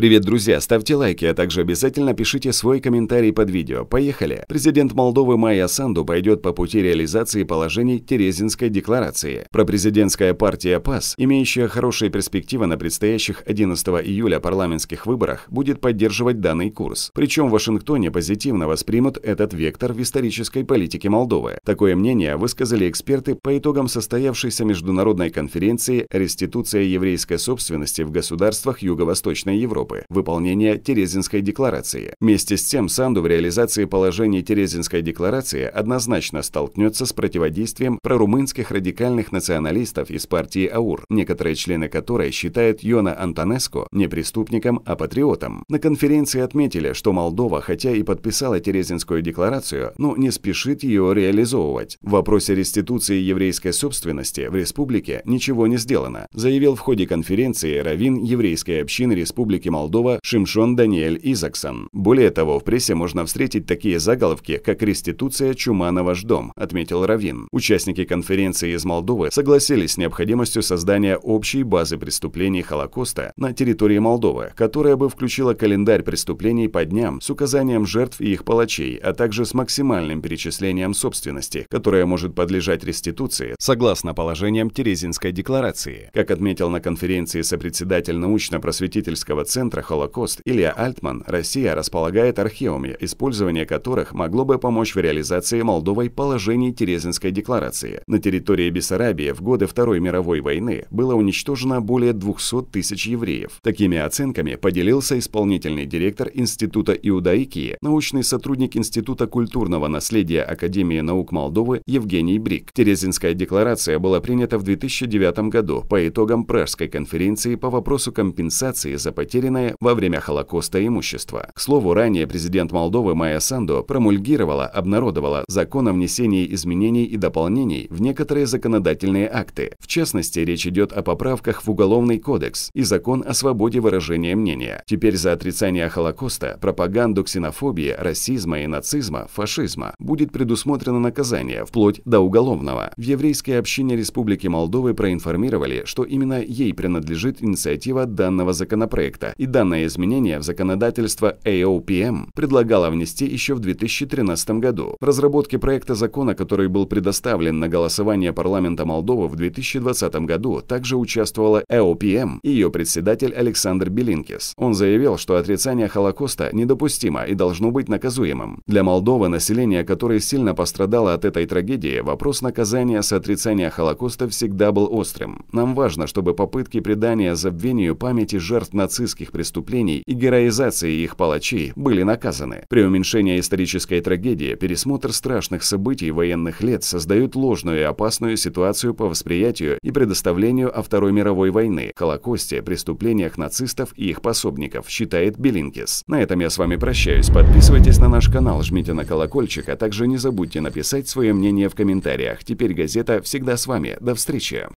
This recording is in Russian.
Привет, друзья! Ставьте лайки, а также обязательно пишите свой комментарий под видео. Поехали! Президент Молдовы Майя Санду пойдет по пути реализации положений Терезинской декларации. Пропрезидентская партия ПАС, имеющая хорошие перспективы на предстоящих 11 июля парламентских выборах, будет поддерживать данный курс. Причем в Вашингтоне позитивно воспримут этот вектор в исторической политике Молдовы. Такое мнение высказали эксперты по итогам состоявшейся международной конференции «Реституция еврейской собственности в государствах Юго-Восточной Европы» Европы, выполнение Терезинской декларации. Вместе с тем Санду в реализации положений Терезинской декларации однозначно столкнется с противодействием прорумынских радикальных националистов из партии АУР, некоторые члены которой считают Йона Антонеско не преступником, а патриотом. На конференции отметили, что Молдова, хотя и подписала Терезинскую декларацию, но ну, не спешит ее реализовывать. В вопросе реституции еврейской собственности в республике ничего не сделано, заявил в ходе конференции Равин еврейской общины Республики Молдова Молдова Шимшон Даниэль Изаксон. Более того, в прессе можно встретить такие заголовки, как «Реституция чума на ваш дом», отметил Равин. Участники конференции из Молдовы согласились с необходимостью создания общей базы преступлений Холокоста на территории Молдовы, которая бы включила календарь преступлений по дням с указанием жертв и их палачей, а также с максимальным перечислением собственности, которая может подлежать реституции согласно положениям Терезинской декларации. Как отметил на конференции сопредседатель научно-просветительского центра центра «Холокост» Илья Альтман, Россия располагает архивами, использование которых могло бы помочь в реализации Молдовой положений Терезинской декларации. На территории Бессарабии в годы Второй мировой войны было уничтожено более 200 тысяч евреев. Такими оценками поделился исполнительный директор Института иудаики, научный сотрудник Института культурного наследия Академии наук Молдовы Евгений Брик. Терезинская декларация была принята в 2009 году по итогам Пражской конференции по вопросу компенсации за потери уграбленное во время Холокоста имущество. К слову, ранее президент Молдовы Майя Сандо промульгировала, обнародовала закон о внесении изменений и дополнений в некоторые законодательные акты. В частности, речь идет о поправках в Уголовный кодекс и закон о свободе выражения мнения. Теперь за отрицание Холокоста, пропаганду ксенофобии, расизма и нацизма, фашизма будет предусмотрено наказание, вплоть до уголовного. В еврейской общине Республики Молдовы проинформировали, что именно ей принадлежит инициатива данного законопроекта и данное изменение в законодательство AOPM предлагало внести еще в 2013 году. В разработке проекта закона, который был предоставлен на голосование парламента Молдовы в 2020 году, также участвовала AOPM и ее председатель Александр Белинкис. Он заявил, что отрицание Холокоста недопустимо и должно быть наказуемым. Для Молдовы, население которое сильно пострадало от этой трагедии, вопрос наказания с отрицания Холокоста всегда был острым. Нам важно, чтобы попытки предания забвению памяти жертв нацистских таких преступлений и героизации их палачей были наказаны. При уменьшении исторической трагедии пересмотр страшных событий военных лет создает ложную и опасную ситуацию по восприятию и предоставлению о Второй мировой войны, Холокосте, преступлениях нацистов и их пособников, считает Белинкис. На этом я с вами прощаюсь. Подписывайтесь на наш канал, жмите на колокольчик, а также не забудьте написать свое мнение в комментариях. Теперь газета всегда с вами. До встречи!